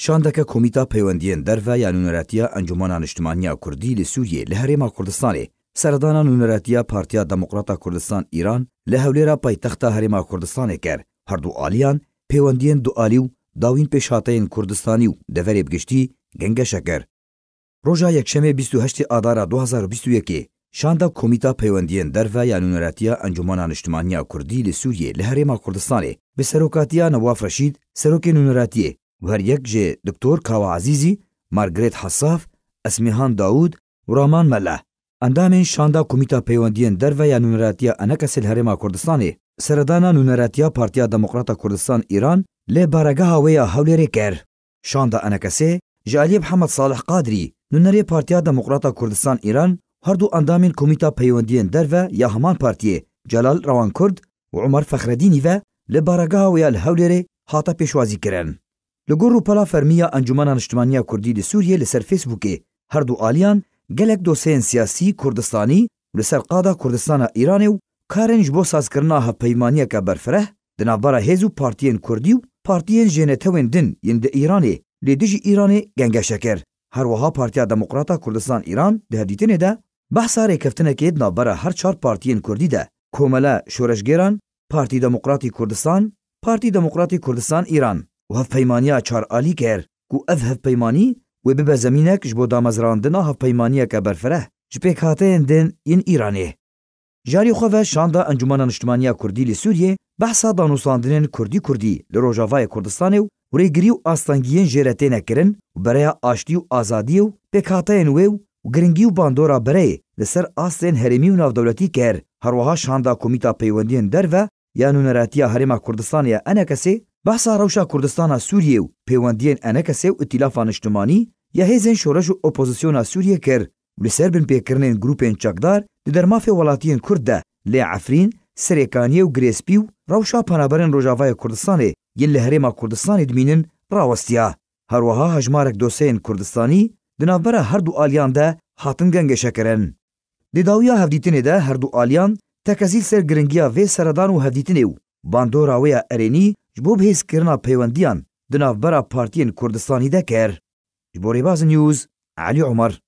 Şandeke Komîta Peywendiyên Derve ya Nûneretiya Encumana Niştimaniya Kurdî li Sûriyê li Kurdistan'ı, Kurdistanê, seredana Partiya Demokrata Kurdistan İran li hewlêra paytexta Herêma Kurdistanê ker. Her du aliyan peywendiyên du alî û dawîn pêşhateyên Kurdistanî û deverê bigiştî Roja yekşemê 28 Adara 2021 Şanda Komîta Peywendiyên Derve ya Nûneretiya Encumana Niştimaniya Kurdî li Sûriyê li Kurdistan'ı, Kurdistanê bi serokatiya Nawaf Reşîd, serokê Nûneretiyê وهر يك جي دكتور كاو عزيزي مارغريت حصاف اسمهان داود ورامان مله اندامين شاندا كوميتا بيواندين دروا يا نونراتيا انكس الهرما كردستاني سردانا نونراتيا بارتيا ديمقراطا كردستان ايران لي بارغاها ويا هوليري كير شاندا انكسي جالي محمد صالح قادري نونري بارتيا ديمقراطا كردستان ايران هردو اندامين كوميتا بيواندين دروا يا همان بارتيه جلال روان كرد وعمر فخر الدين و لبارغاها ويا الهوليري هاتا بيشوازي كرن لګور روپلا فرمیا انجمن نشتمانیا کوردی د سوریه لسر فیسبوکې هر دو آلیان گەلک دۆسێن سیاسی کوردستانی لەسەر قادا کوردستانە ئیرانێ و کارنج بۆ سازکردنا هەپەیمانیەکە بەرفرە دنابارە هێز و پارتیەن کوردی و پارتیەن ژێنێتەوێن دن یندە ئیرانێ لێ دژی ئیرانێ گەنگەشەکر هەروەها پارتیا دموکراتا کوردستان ئیران دەهدیتنێدا بەسارێ کەفتنەکەیت نابەرە هەر چار پارتیەن کوردیدا کۆمەلە شۆرەشگێران پارتی دموکراتی کوردستان پارتی دموکراتی کوردستان ئیران و هف پیمانیا چار آلی کر کو اف هف پیمانی و به زمینک جبو دامزراندنا هف پیمانیا که برفره جپیک هاتین دن این ایرانه جاري خو شاندا انجمن نشتمانیا کوردی لی سوریه بحثا دانوساندنین کوردی کوردی له روجاوای کوردستان او ریګریو استانګین جریتنه کرن برای آشتی او ازادي او پکاتین وو ګرنګیو باندورا برای لسر آستین هرمی او نو دولتي کر هروها شاندا کمیتا پیوندین درو یا نونراتیا هرما کوردستان یا انکسي بەسا ڕەوشا کوردستانە سووریە و پەیوەندیان ئەنە کەسێ و ئتیلافان نیشتمانی یا هێزن شۆرەش و ئۆپۆزیسیۆنا سووریە کرد لەسەر بن پێکردنێن گروپێن چەکدار لە دەرمافێ وڵاتیان کووردە لێ ئەفرین سرێکانیە و گرێسپی و ڕەوشا پەنابەرن ڕۆژاوایە کوردستانێ یەن لە هەرێما کوردستانی دمینن ڕاوەستیا هەروەها هەژمارێک دۆسەیەن کوردستانی دنابەرە هەردوو ئالیاندا هاتن گەنگێشەکەرن دێداویا هەفدیتنێدا هەردوو ئالیان تەکەزیل سەر گرنگیا وێ سەردان و هەفدیتنێ و باندۆراوەیە ئەرێنی ji bo bihêzkirina pêwendiyan di navbera Partiyên Kurdistanî de ker ji bo Rêbaz News Elî Umer